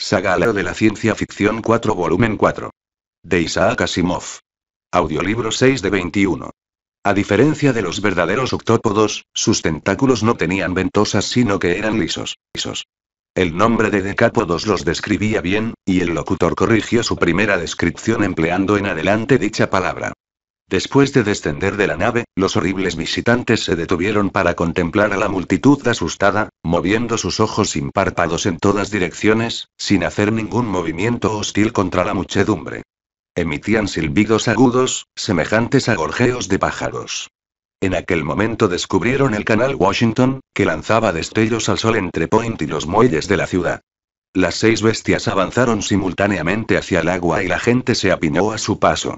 Sagalo de la Ciencia Ficción 4 Volumen 4. De Isaac Asimov. Audiolibro 6 de 21. A diferencia de los verdaderos octópodos, sus tentáculos no tenían ventosas sino que eran lisos. lisos. El nombre de decápodos los describía bien, y el locutor corrigió su primera descripción empleando en adelante dicha palabra. Después de descender de la nave, los horribles visitantes se detuvieron para contemplar a la multitud asustada, moviendo sus ojos impárpados en todas direcciones, sin hacer ningún movimiento hostil contra la muchedumbre. Emitían silbidos agudos, semejantes a gorjeos de pájaros. En aquel momento descubrieron el canal Washington, que lanzaba destellos al sol entre Point y los muelles de la ciudad. Las seis bestias avanzaron simultáneamente hacia el agua y la gente se apiñó a su paso.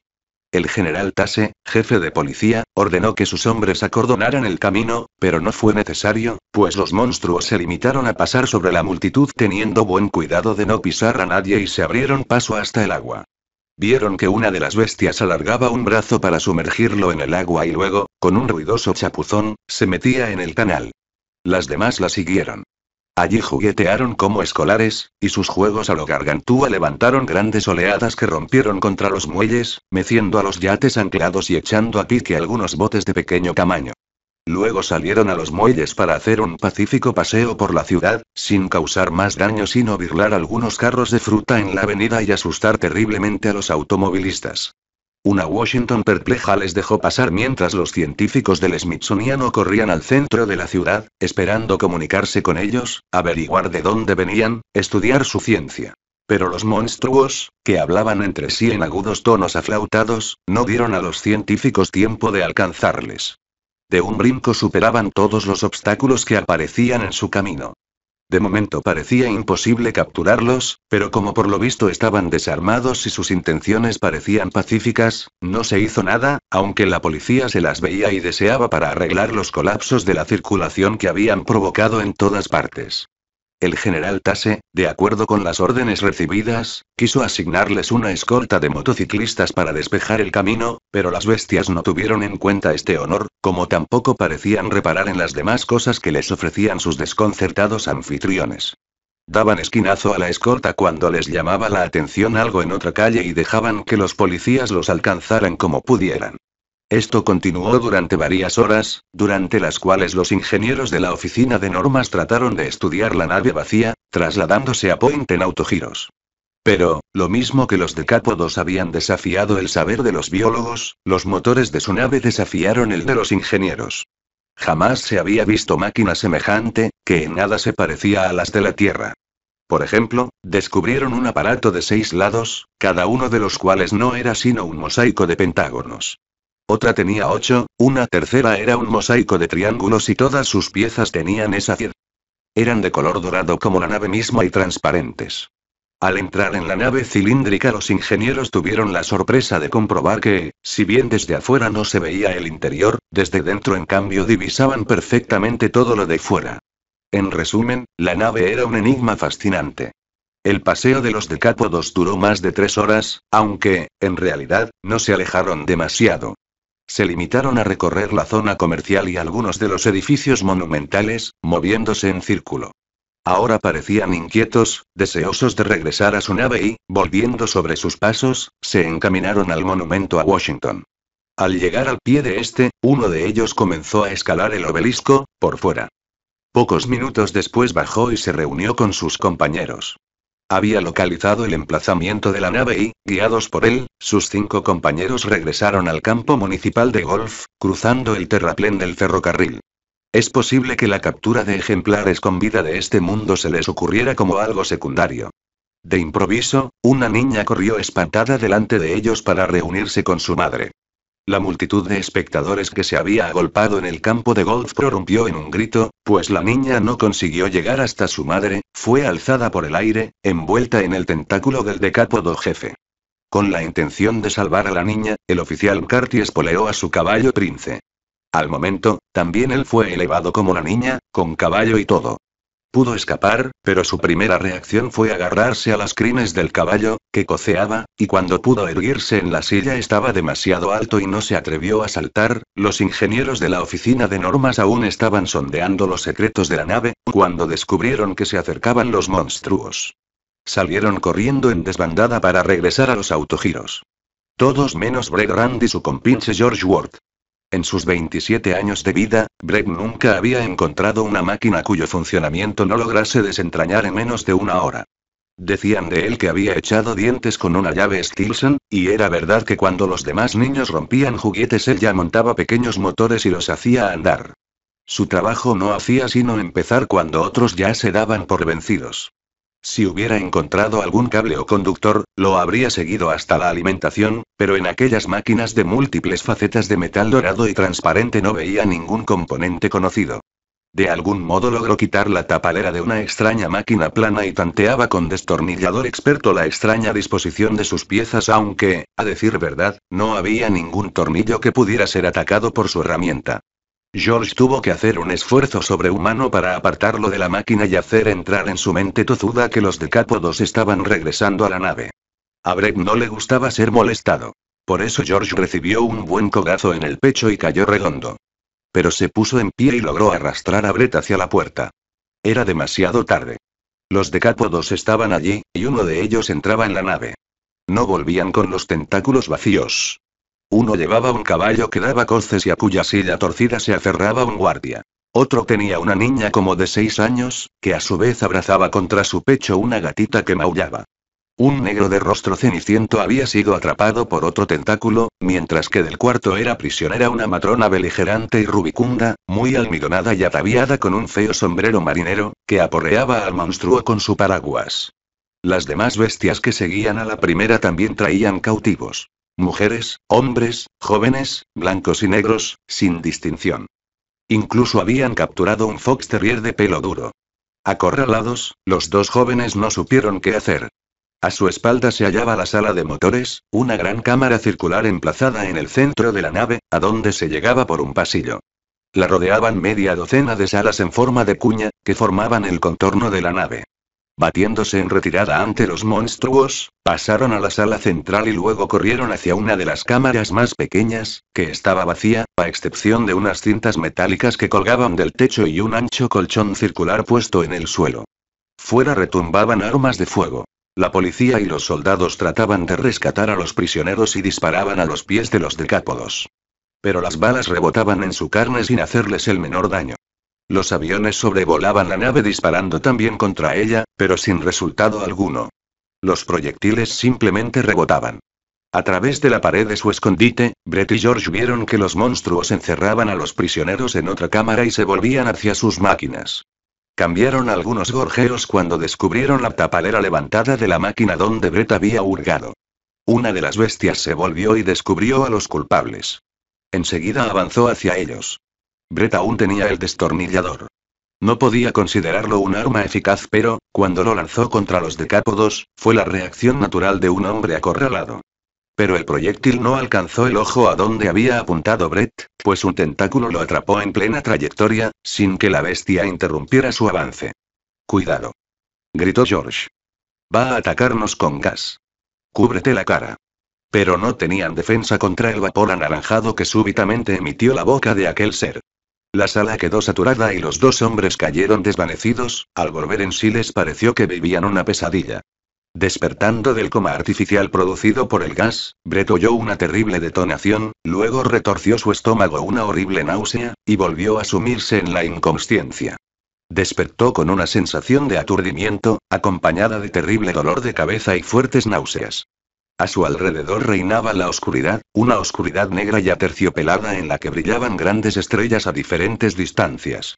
El general Tase, jefe de policía, ordenó que sus hombres acordonaran el camino, pero no fue necesario, pues los monstruos se limitaron a pasar sobre la multitud teniendo buen cuidado de no pisar a nadie y se abrieron paso hasta el agua. Vieron que una de las bestias alargaba un brazo para sumergirlo en el agua y luego, con un ruidoso chapuzón, se metía en el canal. Las demás la siguieron. Allí juguetearon como escolares, y sus juegos a lo gargantúa levantaron grandes oleadas que rompieron contra los muelles, meciendo a los yates anclados y echando a pique algunos botes de pequeño tamaño. Luego salieron a los muelles para hacer un pacífico paseo por la ciudad, sin causar más daño sino birlar algunos carros de fruta en la avenida y asustar terriblemente a los automovilistas. Una Washington perpleja les dejó pasar mientras los científicos del Smithsoniano corrían al centro de la ciudad, esperando comunicarse con ellos, averiguar de dónde venían, estudiar su ciencia. Pero los monstruos, que hablaban entre sí en agudos tonos aflautados, no dieron a los científicos tiempo de alcanzarles. De un brinco superaban todos los obstáculos que aparecían en su camino. De momento parecía imposible capturarlos, pero como por lo visto estaban desarmados y sus intenciones parecían pacíficas, no se hizo nada, aunque la policía se las veía y deseaba para arreglar los colapsos de la circulación que habían provocado en todas partes. El general Tase, de acuerdo con las órdenes recibidas, quiso asignarles una escolta de motociclistas para despejar el camino, pero las bestias no tuvieron en cuenta este honor, como tampoco parecían reparar en las demás cosas que les ofrecían sus desconcertados anfitriones. Daban esquinazo a la escolta cuando les llamaba la atención algo en otra calle y dejaban que los policías los alcanzaran como pudieran. Esto continuó durante varias horas, durante las cuales los ingenieros de la oficina de normas trataron de estudiar la nave vacía, trasladándose a Point en autogiros. Pero, lo mismo que los decápodos habían desafiado el saber de los biólogos, los motores de su nave desafiaron el de los ingenieros. Jamás se había visto máquina semejante, que en nada se parecía a las de la Tierra. Por ejemplo, descubrieron un aparato de seis lados, cada uno de los cuales no era sino un mosaico de pentágonos otra tenía ocho, una tercera era un mosaico de triángulos y todas sus piezas tenían esa piedra. Eran de color dorado como la nave misma y transparentes. Al entrar en la nave cilíndrica los ingenieros tuvieron la sorpresa de comprobar que, si bien desde afuera no se veía el interior, desde dentro en cambio divisaban perfectamente todo lo de fuera. En resumen, la nave era un enigma fascinante. El paseo de los decápodos duró más de tres horas, aunque, en realidad, no se alejaron demasiado se limitaron a recorrer la zona comercial y algunos de los edificios monumentales, moviéndose en círculo. Ahora parecían inquietos, deseosos de regresar a su nave y, volviendo sobre sus pasos, se encaminaron al monumento a Washington. Al llegar al pie de este, uno de ellos comenzó a escalar el obelisco, por fuera. Pocos minutos después bajó y se reunió con sus compañeros había localizado el emplazamiento de la nave y, guiados por él, sus cinco compañeros regresaron al campo municipal de golf, cruzando el terraplén del ferrocarril. Es posible que la captura de ejemplares con vida de este mundo se les ocurriera como algo secundario. De improviso, una niña corrió espantada delante de ellos para reunirse con su madre. La multitud de espectadores que se había agolpado en el campo de golf prorrumpió en un grito, pues la niña no consiguió llegar hasta su madre, fue alzada por el aire, envuelta en el tentáculo del decápodo jefe. Con la intención de salvar a la niña, el oficial Carty espoleó a su caballo Prince. Al momento, también él fue elevado como la niña, con caballo y todo. Pudo escapar, pero su primera reacción fue agarrarse a las crines del caballo, que coceaba, y cuando pudo erguirse en la silla estaba demasiado alto y no se atrevió a saltar. Los ingenieros de la oficina de normas aún estaban sondeando los secretos de la nave, cuando descubrieron que se acercaban los monstruos. Salieron corriendo en desbandada para regresar a los autogiros. Todos menos Brett Rand y su compinche George Ward. En sus 27 años de vida, Brett nunca había encontrado una máquina cuyo funcionamiento no lograse desentrañar en menos de una hora. Decían de él que había echado dientes con una llave Stilson, y era verdad que cuando los demás niños rompían juguetes él ya montaba pequeños motores y los hacía andar. Su trabajo no hacía sino empezar cuando otros ya se daban por vencidos. Si hubiera encontrado algún cable o conductor, lo habría seguido hasta la alimentación, pero en aquellas máquinas de múltiples facetas de metal dorado y transparente no veía ningún componente conocido. De algún modo logró quitar la tapalera de una extraña máquina plana y tanteaba con destornillador experto la extraña disposición de sus piezas, aunque, a decir verdad, no había ningún tornillo que pudiera ser atacado por su herramienta. George tuvo que hacer un esfuerzo sobrehumano para apartarlo de la máquina y hacer entrar en su mente tozuda que los decápodos estaban regresando a la nave. A Brett no le gustaba ser molestado. Por eso George recibió un buen codazo en el pecho y cayó redondo. Pero se puso en pie y logró arrastrar a Brett hacia la puerta. Era demasiado tarde. Los decápodos estaban allí, y uno de ellos entraba en la nave. No volvían con los tentáculos vacíos, uno llevaba un caballo que daba coces y a cuya silla torcida se aferraba un guardia. Otro tenía una niña como de seis años, que a su vez abrazaba contra su pecho una gatita que maullaba. Un negro de rostro ceniciento había sido atrapado por otro tentáculo, mientras que del cuarto era prisionera una matrona beligerante y rubicunda, muy almidonada y ataviada con un feo sombrero marinero, que aporreaba al monstruo con su paraguas. Las demás bestias que seguían a la primera también traían cautivos. Mujeres, hombres, jóvenes, blancos y negros, sin distinción. Incluso habían capturado un fox terrier de pelo duro. Acorralados, los dos jóvenes no supieron qué hacer. A su espalda se hallaba la sala de motores, una gran cámara circular emplazada en el centro de la nave, a donde se llegaba por un pasillo. La rodeaban media docena de salas en forma de cuña, que formaban el contorno de la nave. Batiéndose en retirada ante los monstruos, pasaron a la sala central y luego corrieron hacia una de las cámaras más pequeñas, que estaba vacía, a excepción de unas cintas metálicas que colgaban del techo y un ancho colchón circular puesto en el suelo. Fuera retumbaban armas de fuego. La policía y los soldados trataban de rescatar a los prisioneros y disparaban a los pies de los decápodos. Pero las balas rebotaban en su carne sin hacerles el menor daño. Los aviones sobrevolaban la nave disparando también contra ella, pero sin resultado alguno. Los proyectiles simplemente rebotaban. A través de la pared de su escondite, Brett y George vieron que los monstruos encerraban a los prisioneros en otra cámara y se volvían hacia sus máquinas. Cambiaron algunos gorjeos cuando descubrieron la tapalera levantada de la máquina donde Brett había hurgado. Una de las bestias se volvió y descubrió a los culpables. Enseguida avanzó hacia ellos. Brett aún tenía el destornillador. No podía considerarlo un arma eficaz, pero, cuando lo lanzó contra los decápodos, fue la reacción natural de un hombre acorralado. Pero el proyectil no alcanzó el ojo a donde había apuntado Brett, pues un tentáculo lo atrapó en plena trayectoria, sin que la bestia interrumpiera su avance. Cuidado. Gritó George. Va a atacarnos con gas. Cúbrete la cara. Pero no tenían defensa contra el vapor anaranjado que súbitamente emitió la boca de aquel ser. La sala quedó saturada y los dos hombres cayeron desvanecidos, al volver en sí les pareció que vivían una pesadilla. Despertando del coma artificial producido por el gas, Brett una terrible detonación, luego retorció su estómago una horrible náusea, y volvió a sumirse en la inconsciencia. Despertó con una sensación de aturdimiento, acompañada de terrible dolor de cabeza y fuertes náuseas. A su alrededor reinaba la oscuridad, una oscuridad negra y aterciopelada en la que brillaban grandes estrellas a diferentes distancias.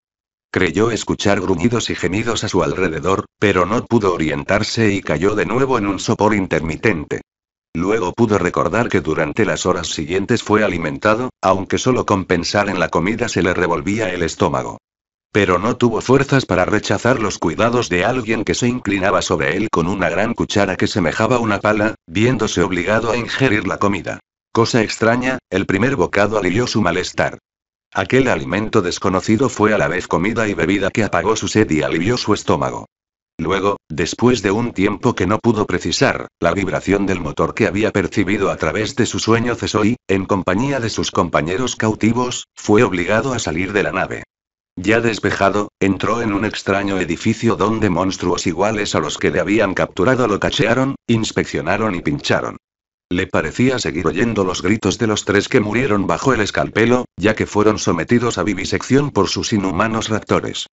Creyó escuchar gruñidos y gemidos a su alrededor, pero no pudo orientarse y cayó de nuevo en un sopor intermitente. Luego pudo recordar que durante las horas siguientes fue alimentado, aunque solo con pensar en la comida se le revolvía el estómago. Pero no tuvo fuerzas para rechazar los cuidados de alguien que se inclinaba sobre él con una gran cuchara que semejaba una pala, viéndose obligado a ingerir la comida. Cosa extraña, el primer bocado alivió su malestar. Aquel alimento desconocido fue a la vez comida y bebida que apagó su sed y alivió su estómago. Luego, después de un tiempo que no pudo precisar, la vibración del motor que había percibido a través de su sueño cesó y, en compañía de sus compañeros cautivos, fue obligado a salir de la nave. Ya despejado, entró en un extraño edificio donde monstruos iguales a los que le habían capturado lo cachearon, inspeccionaron y pincharon. Le parecía seguir oyendo los gritos de los tres que murieron bajo el escalpelo, ya que fueron sometidos a vivisección por sus inhumanos raptores.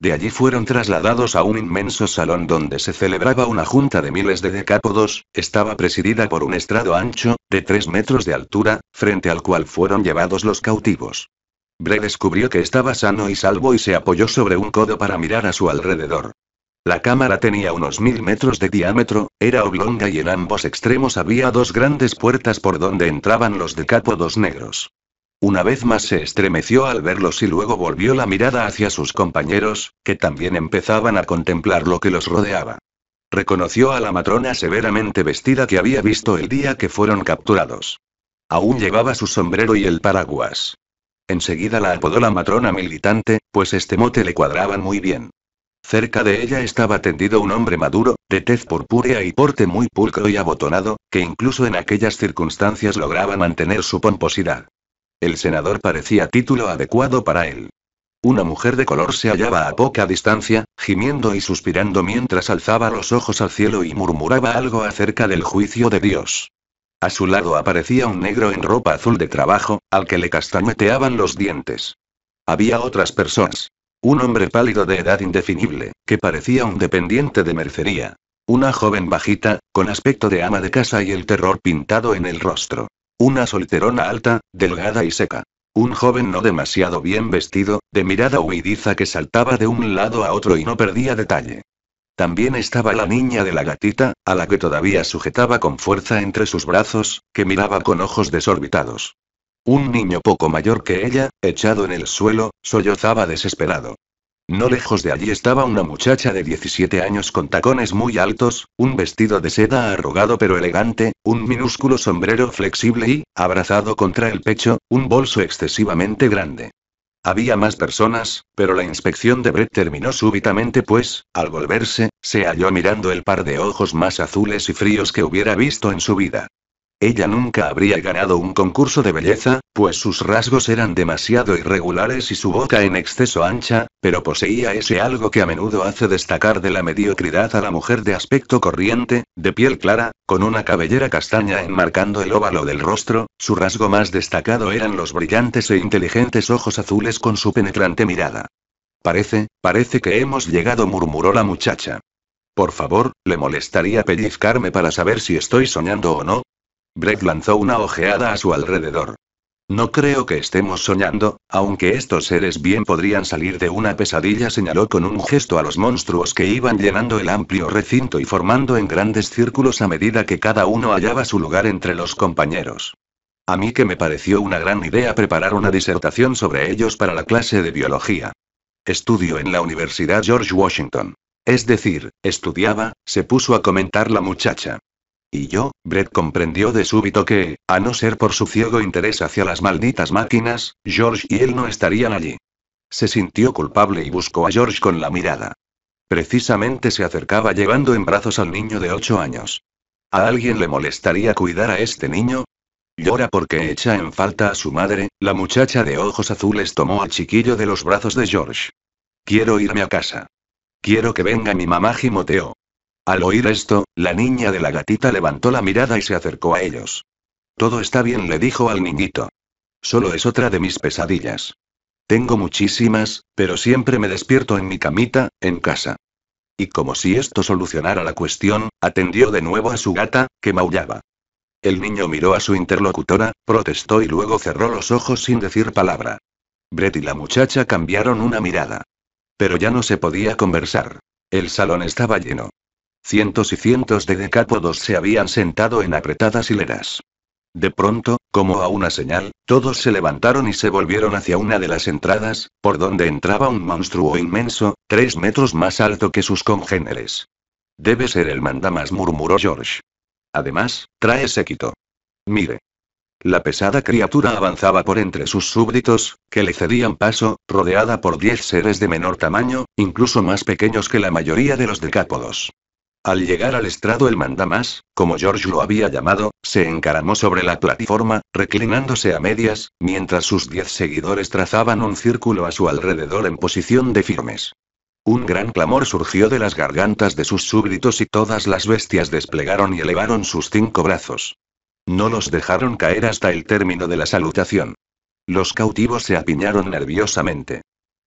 De allí fueron trasladados a un inmenso salón donde se celebraba una junta de miles de decápodos, estaba presidida por un estrado ancho, de tres metros de altura, frente al cual fueron llevados los cautivos. Bre descubrió que estaba sano y salvo y se apoyó sobre un codo para mirar a su alrededor. La cámara tenía unos mil metros de diámetro, era oblonga y en ambos extremos había dos grandes puertas por donde entraban los decapodos negros. Una vez más se estremeció al verlos y luego volvió la mirada hacia sus compañeros, que también empezaban a contemplar lo que los rodeaba. Reconoció a la matrona severamente vestida que había visto el día que fueron capturados. Aún llevaba su sombrero y el paraguas. Enseguida la apodó la matrona militante, pues este mote le cuadraba muy bien. Cerca de ella estaba tendido un hombre maduro, de tez purpúrea y porte muy pulcro y abotonado, que incluso en aquellas circunstancias lograba mantener su pomposidad. El senador parecía título adecuado para él. Una mujer de color se hallaba a poca distancia, gimiendo y suspirando mientras alzaba los ojos al cielo y murmuraba algo acerca del juicio de Dios. A su lado aparecía un negro en ropa azul de trabajo, al que le castañeteaban los dientes. Había otras personas. Un hombre pálido de edad indefinible, que parecía un dependiente de mercería. Una joven bajita, con aspecto de ama de casa y el terror pintado en el rostro. Una solterona alta, delgada y seca. Un joven no demasiado bien vestido, de mirada huidiza que saltaba de un lado a otro y no perdía detalle. También estaba la niña de la gatita, a la que todavía sujetaba con fuerza entre sus brazos, que miraba con ojos desorbitados. Un niño poco mayor que ella, echado en el suelo, sollozaba desesperado. No lejos de allí estaba una muchacha de 17 años con tacones muy altos, un vestido de seda arrugado pero elegante, un minúsculo sombrero flexible y, abrazado contra el pecho, un bolso excesivamente grande. Había más personas, pero la inspección de Brett terminó súbitamente pues, al volverse, se halló mirando el par de ojos más azules y fríos que hubiera visto en su vida. Ella nunca habría ganado un concurso de belleza, pues sus rasgos eran demasiado irregulares y su boca en exceso ancha, pero poseía ese algo que a menudo hace destacar de la mediocridad a la mujer de aspecto corriente, de piel clara, con una cabellera castaña enmarcando el óvalo del rostro, su rasgo más destacado eran los brillantes e inteligentes ojos azules con su penetrante mirada. Parece, parece que hemos llegado, murmuró la muchacha. Por favor, ¿le molestaría pellizcarme para saber si estoy soñando o no? Brett lanzó una ojeada a su alrededor. No creo que estemos soñando, aunque estos seres bien podrían salir de una pesadilla, señaló con un gesto a los monstruos que iban llenando el amplio recinto y formando en grandes círculos a medida que cada uno hallaba su lugar entre los compañeros. A mí que me pareció una gran idea preparar una disertación sobre ellos para la clase de biología. Estudio en la Universidad George Washington. Es decir, estudiaba, se puso a comentar la muchacha. Y yo, Brett comprendió de súbito que, a no ser por su ciego interés hacia las malditas máquinas, George y él no estarían allí. Se sintió culpable y buscó a George con la mirada. Precisamente se acercaba llevando en brazos al niño de ocho años. ¿A alguien le molestaría cuidar a este niño? Llora porque echa en falta a su madre, la muchacha de ojos azules tomó al chiquillo de los brazos de George. Quiero irme a casa. Quiero que venga mi mamá Jimoteo. Al oír esto, la niña de la gatita levantó la mirada y se acercó a ellos. Todo está bien, le dijo al niñito. Solo es otra de mis pesadillas. Tengo muchísimas, pero siempre me despierto en mi camita, en casa. Y como si esto solucionara la cuestión, atendió de nuevo a su gata, que maullaba. El niño miró a su interlocutora, protestó y luego cerró los ojos sin decir palabra. Brett y la muchacha cambiaron una mirada. Pero ya no se podía conversar. El salón estaba lleno. Cientos y cientos de decápodos se habían sentado en apretadas hileras. De pronto, como a una señal, todos se levantaron y se volvieron hacia una de las entradas, por donde entraba un monstruo inmenso, tres metros más alto que sus congéneres. Debe ser el mandamás, murmuró George. Además, trae séquito. Mire. La pesada criatura avanzaba por entre sus súbditos, que le cedían paso, rodeada por diez seres de menor tamaño, incluso más pequeños que la mayoría de los decápodos. Al llegar al estrado el mandamás, como George lo había llamado, se encaramó sobre la plataforma, reclinándose a medias, mientras sus diez seguidores trazaban un círculo a su alrededor en posición de firmes. Un gran clamor surgió de las gargantas de sus súbditos y todas las bestias desplegaron y elevaron sus cinco brazos. No los dejaron caer hasta el término de la salutación. Los cautivos se apiñaron nerviosamente.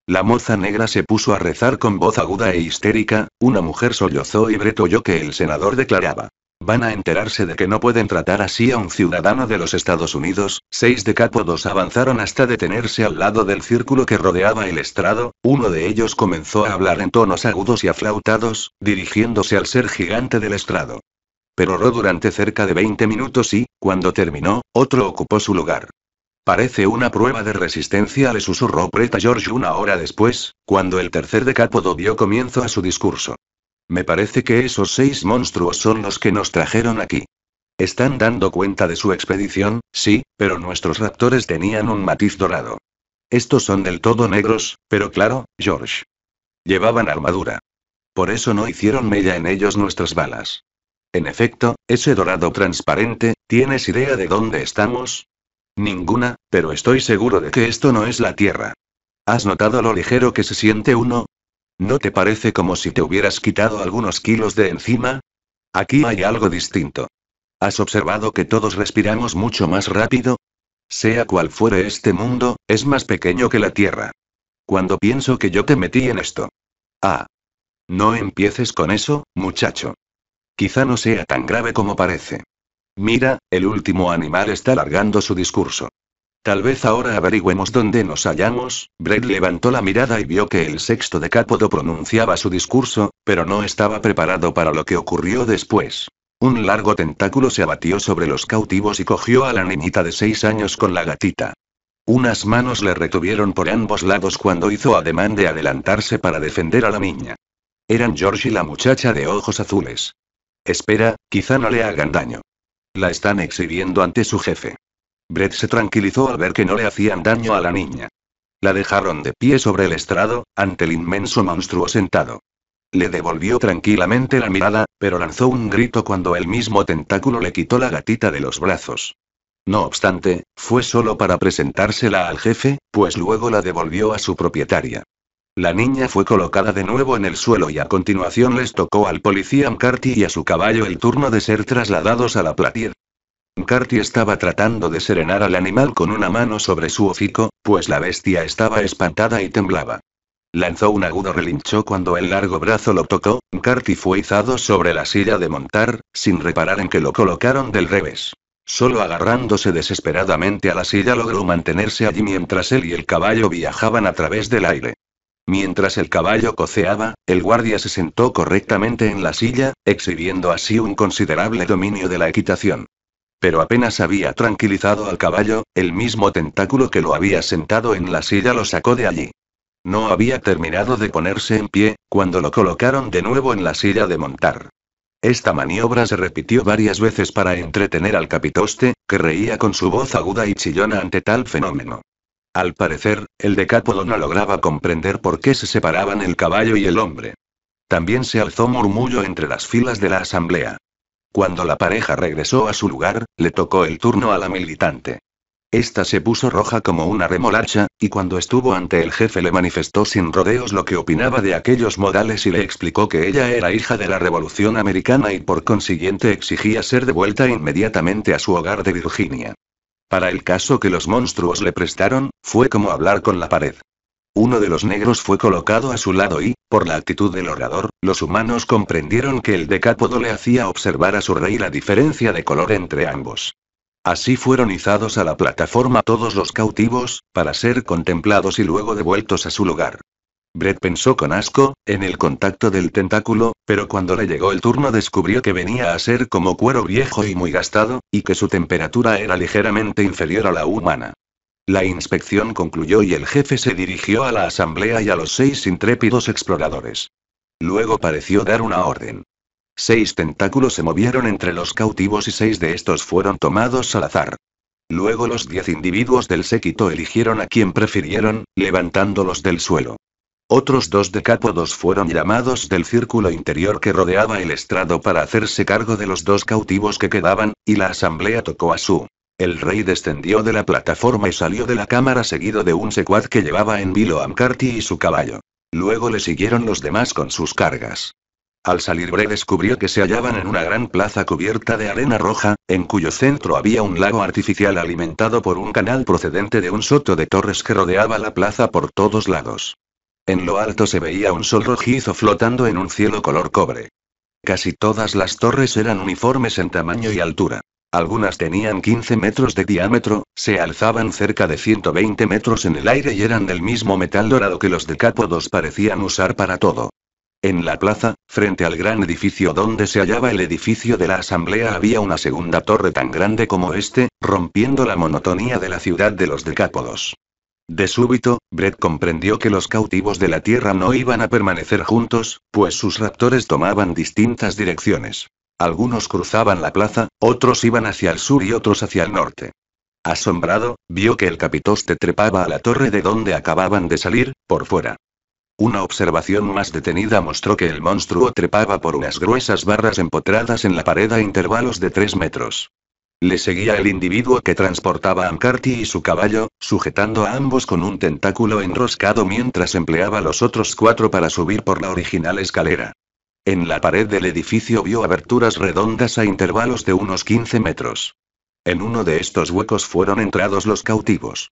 La moza negra se puso a rezar con voz aguda e histérica, una mujer sollozó y bretolló que el senador declaraba. Van a enterarse de que no pueden tratar así a un ciudadano de los Estados Unidos. Seis capodos avanzaron hasta detenerse al lado del círculo que rodeaba el estrado. Uno de ellos comenzó a hablar en tonos agudos y aflautados, dirigiéndose al ser gigante del estrado. Pero oró durante cerca de 20 minutos y, cuando terminó, otro ocupó su lugar. Parece una prueba de resistencia, le susurró Preta George una hora después, cuando el tercer decápodo dio comienzo a su discurso. Me parece que esos seis monstruos son los que nos trajeron aquí. Están dando cuenta de su expedición, sí, pero nuestros raptores tenían un matiz dorado. Estos son del todo negros, pero claro, George. Llevaban armadura. Por eso no hicieron mella en ellos nuestras balas. En efecto, ese dorado transparente, ¿tienes idea de dónde estamos? Ninguna, pero estoy seguro de que esto no es la Tierra. ¿Has notado lo ligero que se siente uno? ¿No te parece como si te hubieras quitado algunos kilos de encima? Aquí hay algo distinto. ¿Has observado que todos respiramos mucho más rápido? Sea cual fuere este mundo, es más pequeño que la Tierra. Cuando pienso que yo te metí en esto. Ah. No empieces con eso, muchacho. Quizá no sea tan grave como parece. Mira, el último animal está largando su discurso. Tal vez ahora averigüemos dónde nos hallamos. Brett levantó la mirada y vio que el sexto de Cápodo pronunciaba su discurso, pero no estaba preparado para lo que ocurrió después. Un largo tentáculo se abatió sobre los cautivos y cogió a la niñita de seis años con la gatita. Unas manos le retuvieron por ambos lados cuando hizo ademán de adelantarse para defender a la niña. Eran George y la muchacha de ojos azules. Espera, quizá no le hagan daño. La están exhibiendo ante su jefe. Brett se tranquilizó al ver que no le hacían daño a la niña. La dejaron de pie sobre el estrado, ante el inmenso monstruo sentado. Le devolvió tranquilamente la mirada, pero lanzó un grito cuando el mismo tentáculo le quitó la gatita de los brazos. No obstante, fue solo para presentársela al jefe, pues luego la devolvió a su propietaria. La niña fue colocada de nuevo en el suelo y a continuación les tocó al policía McCarthy y a su caballo el turno de ser trasladados a la platier. McCarthy estaba tratando de serenar al animal con una mano sobre su hocico, pues la bestia estaba espantada y temblaba. Lanzó un agudo relincho cuando el largo brazo lo tocó, McCarthy fue izado sobre la silla de montar, sin reparar en que lo colocaron del revés. Solo agarrándose desesperadamente a la silla logró mantenerse allí mientras él y el caballo viajaban a través del aire. Mientras el caballo coceaba, el guardia se sentó correctamente en la silla, exhibiendo así un considerable dominio de la equitación. Pero apenas había tranquilizado al caballo, el mismo tentáculo que lo había sentado en la silla lo sacó de allí. No había terminado de ponerse en pie, cuando lo colocaron de nuevo en la silla de montar. Esta maniobra se repitió varias veces para entretener al capitoste, que reía con su voz aguda y chillona ante tal fenómeno. Al parecer, el decápodo no lograba comprender por qué se separaban el caballo y el hombre. También se alzó murmullo entre las filas de la asamblea. Cuando la pareja regresó a su lugar, le tocó el turno a la militante. Esta se puso roja como una remolacha, y cuando estuvo ante el jefe le manifestó sin rodeos lo que opinaba de aquellos modales y le explicó que ella era hija de la Revolución Americana y por consiguiente exigía ser devuelta inmediatamente a su hogar de Virginia. Para el caso que los monstruos le prestaron, fue como hablar con la pared. Uno de los negros fue colocado a su lado y, por la actitud del orador, los humanos comprendieron que el decápodo le hacía observar a su rey la diferencia de color entre ambos. Así fueron izados a la plataforma todos los cautivos, para ser contemplados y luego devueltos a su lugar. Brett pensó con asco, en el contacto del tentáculo, pero cuando le llegó el turno descubrió que venía a ser como cuero viejo y muy gastado, y que su temperatura era ligeramente inferior a la humana. La inspección concluyó y el jefe se dirigió a la asamblea y a los seis intrépidos exploradores. Luego pareció dar una orden. Seis tentáculos se movieron entre los cautivos y seis de estos fueron tomados al azar. Luego los diez individuos del séquito eligieron a quien prefirieron, levantándolos del suelo. Otros dos decápodos fueron llamados del círculo interior que rodeaba el estrado para hacerse cargo de los dos cautivos que quedaban, y la asamblea tocó a su. El rey descendió de la plataforma y salió de la cámara seguido de un secuaz que llevaba en vilo a Amcarti y su caballo. Luego le siguieron los demás con sus cargas. Al salir Bre descubrió que se hallaban en una gran plaza cubierta de arena roja, en cuyo centro había un lago artificial alimentado por un canal procedente de un soto de torres que rodeaba la plaza por todos lados. En lo alto se veía un sol rojizo flotando en un cielo color cobre. Casi todas las torres eran uniformes en tamaño y altura. Algunas tenían 15 metros de diámetro, se alzaban cerca de 120 metros en el aire y eran del mismo metal dorado que los decápodos parecían usar para todo. En la plaza, frente al gran edificio donde se hallaba el edificio de la asamblea, había una segunda torre tan grande como este, rompiendo la monotonía de la ciudad de los decápodos. De súbito, Brett comprendió que los cautivos de la Tierra no iban a permanecer juntos, pues sus raptores tomaban distintas direcciones. Algunos cruzaban la plaza, otros iban hacia el sur y otros hacia el norte. Asombrado, vio que el capitoste trepaba a la torre de donde acababan de salir, por fuera. Una observación más detenida mostró que el monstruo trepaba por unas gruesas barras empotradas en la pared a intervalos de tres metros. Le seguía el individuo que transportaba a McCarthy y su caballo, sujetando a ambos con un tentáculo enroscado mientras empleaba los otros cuatro para subir por la original escalera. En la pared del edificio vio aberturas redondas a intervalos de unos 15 metros. En uno de estos huecos fueron entrados los cautivos.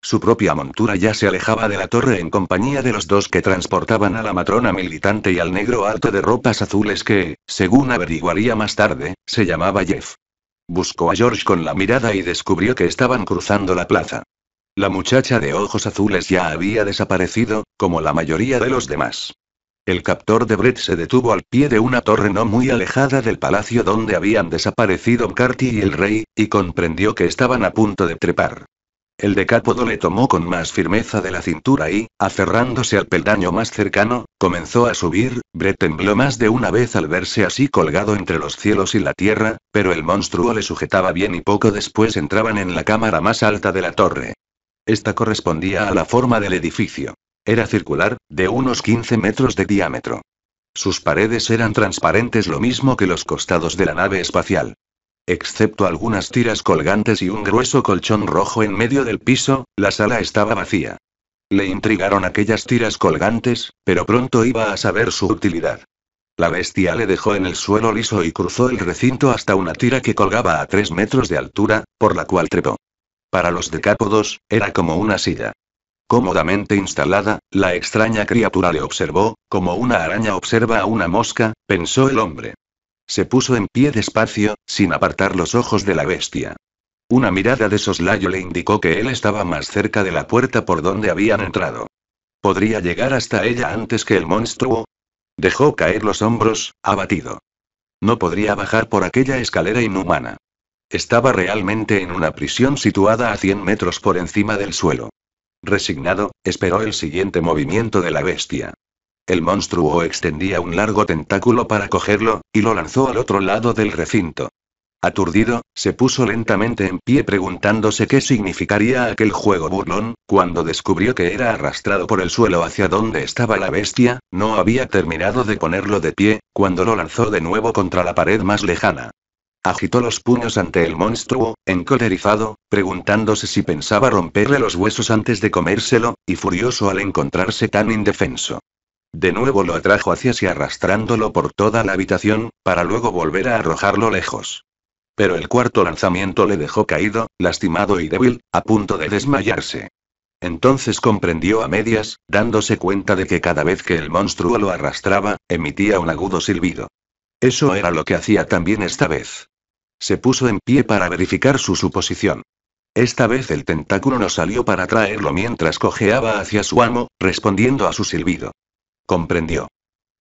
Su propia montura ya se alejaba de la torre en compañía de los dos que transportaban a la matrona militante y al negro alto de ropas azules que, según averiguaría más tarde, se llamaba Jeff. Buscó a George con la mirada y descubrió que estaban cruzando la plaza. La muchacha de ojos azules ya había desaparecido, como la mayoría de los demás. El captor de Brett se detuvo al pie de una torre no muy alejada del palacio donde habían desaparecido McCarthy y el rey, y comprendió que estaban a punto de trepar. El decápodo le tomó con más firmeza de la cintura y, aferrándose al peldaño más cercano, comenzó a subir. Brett tembló más de una vez al verse así colgado entre los cielos y la tierra, pero el monstruo le sujetaba bien y poco después entraban en la cámara más alta de la torre. Esta correspondía a la forma del edificio. Era circular, de unos 15 metros de diámetro. Sus paredes eran transparentes lo mismo que los costados de la nave espacial. Excepto algunas tiras colgantes y un grueso colchón rojo en medio del piso, la sala estaba vacía. Le intrigaron aquellas tiras colgantes, pero pronto iba a saber su utilidad. La bestia le dejó en el suelo liso y cruzó el recinto hasta una tira que colgaba a tres metros de altura, por la cual trepó. Para los decápodos, era como una silla. Cómodamente instalada, la extraña criatura le observó, como una araña observa a una mosca, pensó el hombre. Se puso en pie despacio, sin apartar los ojos de la bestia. Una mirada de soslayo le indicó que él estaba más cerca de la puerta por donde habían entrado. ¿Podría llegar hasta ella antes que el monstruo? Dejó caer los hombros, abatido. No podría bajar por aquella escalera inhumana. Estaba realmente en una prisión situada a 100 metros por encima del suelo. Resignado, esperó el siguiente movimiento de la bestia. El monstruo extendía un largo tentáculo para cogerlo, y lo lanzó al otro lado del recinto. Aturdido, se puso lentamente en pie preguntándose qué significaría aquel juego burlón, cuando descubrió que era arrastrado por el suelo hacia donde estaba la bestia, no había terminado de ponerlo de pie, cuando lo lanzó de nuevo contra la pared más lejana. Agitó los puños ante el monstruo, encolerizado, preguntándose si pensaba romperle los huesos antes de comérselo, y furioso al encontrarse tan indefenso. De nuevo lo atrajo hacia sí arrastrándolo por toda la habitación, para luego volver a arrojarlo lejos. Pero el cuarto lanzamiento le dejó caído, lastimado y débil, a punto de desmayarse. Entonces comprendió a medias, dándose cuenta de que cada vez que el monstruo lo arrastraba, emitía un agudo silbido. Eso era lo que hacía también esta vez. Se puso en pie para verificar su suposición. Esta vez el tentáculo no salió para traerlo mientras cojeaba hacia su amo, respondiendo a su silbido. Comprendió.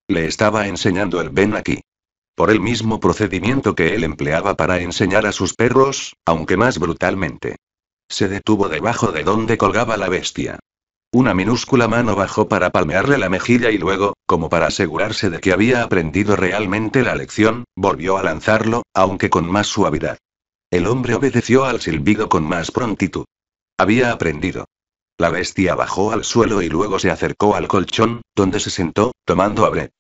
Le estaba enseñando el Ben aquí. Por el mismo procedimiento que él empleaba para enseñar a sus perros, aunque más brutalmente. Se detuvo debajo de donde colgaba la bestia. Una minúscula mano bajó para palmearle la mejilla y luego, como para asegurarse de que había aprendido realmente la lección, volvió a lanzarlo, aunque con más suavidad. El hombre obedeció al silbido con más prontitud. Había aprendido. La bestia bajó al suelo y luego se acercó al colchón, donde se sentó, tomando a Brett.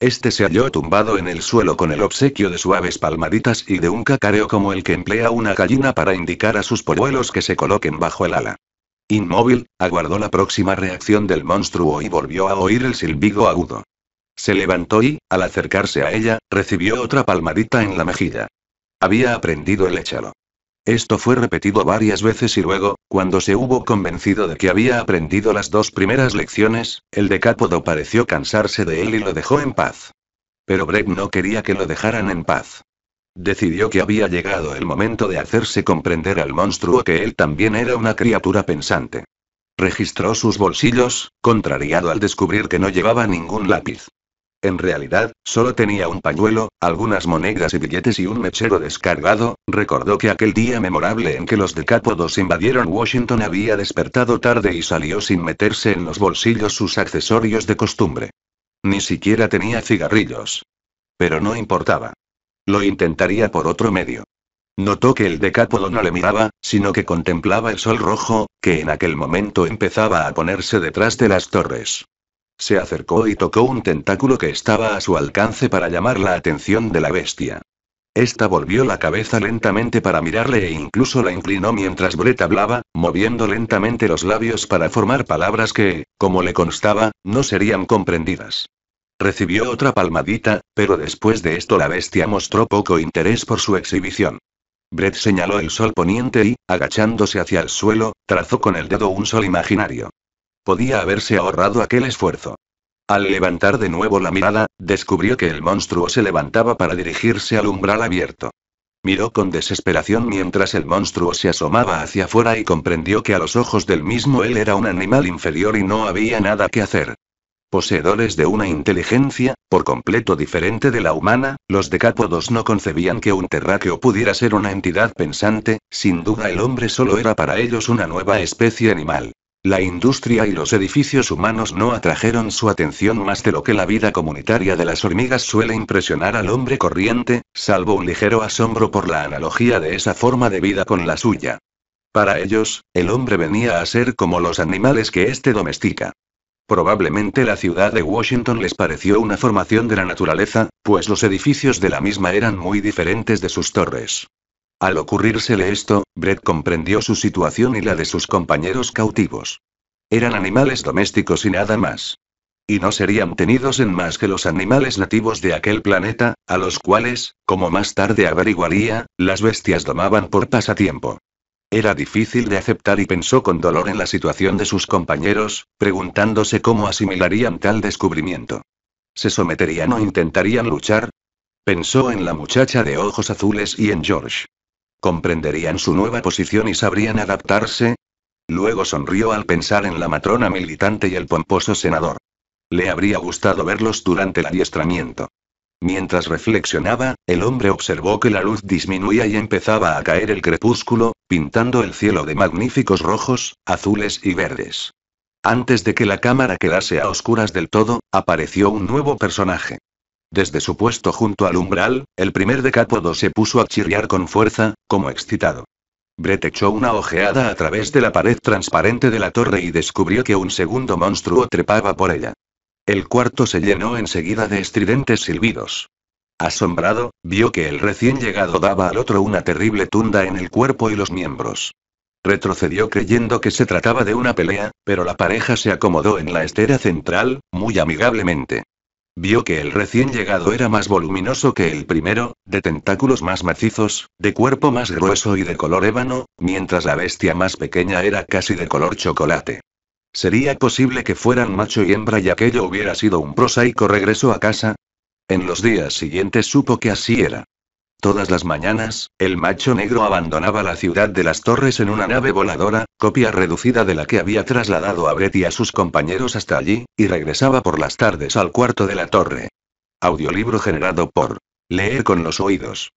Este se halló tumbado en el suelo con el obsequio de suaves palmaditas y de un cacareo como el que emplea una gallina para indicar a sus polluelos que se coloquen bajo el ala. Inmóvil, aguardó la próxima reacción del monstruo y volvió a oír el silbido agudo. Se levantó y, al acercarse a ella, recibió otra palmadita en la mejilla. Había aprendido el échalo. Esto fue repetido varias veces y luego, cuando se hubo convencido de que había aprendido las dos primeras lecciones, el decápodo pareció cansarse de él y lo dejó en paz. Pero Brett no quería que lo dejaran en paz. Decidió que había llegado el momento de hacerse comprender al monstruo que él también era una criatura pensante. Registró sus bolsillos, contrariado al descubrir que no llevaba ningún lápiz. En realidad, solo tenía un pañuelo, algunas monedas y billetes y un mechero descargado, recordó que aquel día memorable en que los decápodos invadieron Washington había despertado tarde y salió sin meterse en los bolsillos sus accesorios de costumbre. Ni siquiera tenía cigarrillos. Pero no importaba. Lo intentaría por otro medio. Notó que el decápodo no le miraba, sino que contemplaba el sol rojo, que en aquel momento empezaba a ponerse detrás de las torres. Se acercó y tocó un tentáculo que estaba a su alcance para llamar la atención de la bestia. Esta volvió la cabeza lentamente para mirarle e incluso la inclinó mientras Brett hablaba, moviendo lentamente los labios para formar palabras que, como le constaba, no serían comprendidas. Recibió otra palmadita, pero después de esto la bestia mostró poco interés por su exhibición. Brett señaló el sol poniente y, agachándose hacia el suelo, trazó con el dedo un sol imaginario. Podía haberse ahorrado aquel esfuerzo. Al levantar de nuevo la mirada, descubrió que el monstruo se levantaba para dirigirse al umbral abierto. Miró con desesperación mientras el monstruo se asomaba hacia afuera y comprendió que a los ojos del mismo él era un animal inferior y no había nada que hacer. Poseedores de una inteligencia, por completo diferente de la humana, los decápodos no concebían que un terráqueo pudiera ser una entidad pensante, sin duda el hombre solo era para ellos una nueva especie animal. La industria y los edificios humanos no atrajeron su atención más de lo que la vida comunitaria de las hormigas suele impresionar al hombre corriente, salvo un ligero asombro por la analogía de esa forma de vida con la suya. Para ellos, el hombre venía a ser como los animales que éste domestica. Probablemente la ciudad de Washington les pareció una formación de la naturaleza, pues los edificios de la misma eran muy diferentes de sus torres. Al ocurrírsele esto, Brett comprendió su situación y la de sus compañeros cautivos. Eran animales domésticos y nada más. Y no serían tenidos en más que los animales nativos de aquel planeta, a los cuales, como más tarde averiguaría, las bestias domaban por pasatiempo. Era difícil de aceptar y pensó con dolor en la situación de sus compañeros, preguntándose cómo asimilarían tal descubrimiento. ¿Se someterían o intentarían luchar? Pensó en la muchacha de ojos azules y en George comprenderían su nueva posición y sabrían adaptarse. Luego sonrió al pensar en la matrona militante y el pomposo senador. Le habría gustado verlos durante el adiestramiento. Mientras reflexionaba, el hombre observó que la luz disminuía y empezaba a caer el crepúsculo, pintando el cielo de magníficos rojos, azules y verdes. Antes de que la cámara quedase a oscuras del todo, apareció un nuevo personaje. Desde su puesto junto al umbral, el primer decápodo se puso a chirriar con fuerza, como excitado. Brett echó una ojeada a través de la pared transparente de la torre y descubrió que un segundo monstruo trepaba por ella. El cuarto se llenó enseguida de estridentes silbidos. Asombrado, vio que el recién llegado daba al otro una terrible tunda en el cuerpo y los miembros. Retrocedió creyendo que se trataba de una pelea, pero la pareja se acomodó en la estera central, muy amigablemente. Vio que el recién llegado era más voluminoso que el primero, de tentáculos más macizos, de cuerpo más grueso y de color ébano, mientras la bestia más pequeña era casi de color chocolate. ¿Sería posible que fueran macho y hembra y aquello hubiera sido un prosaico regreso a casa? En los días siguientes supo que así era. Todas las mañanas, el macho negro abandonaba la ciudad de las torres en una nave voladora, copia reducida de la que había trasladado a Brett y a sus compañeros hasta allí, y regresaba por las tardes al cuarto de la torre. Audiolibro generado por Leer con los oídos.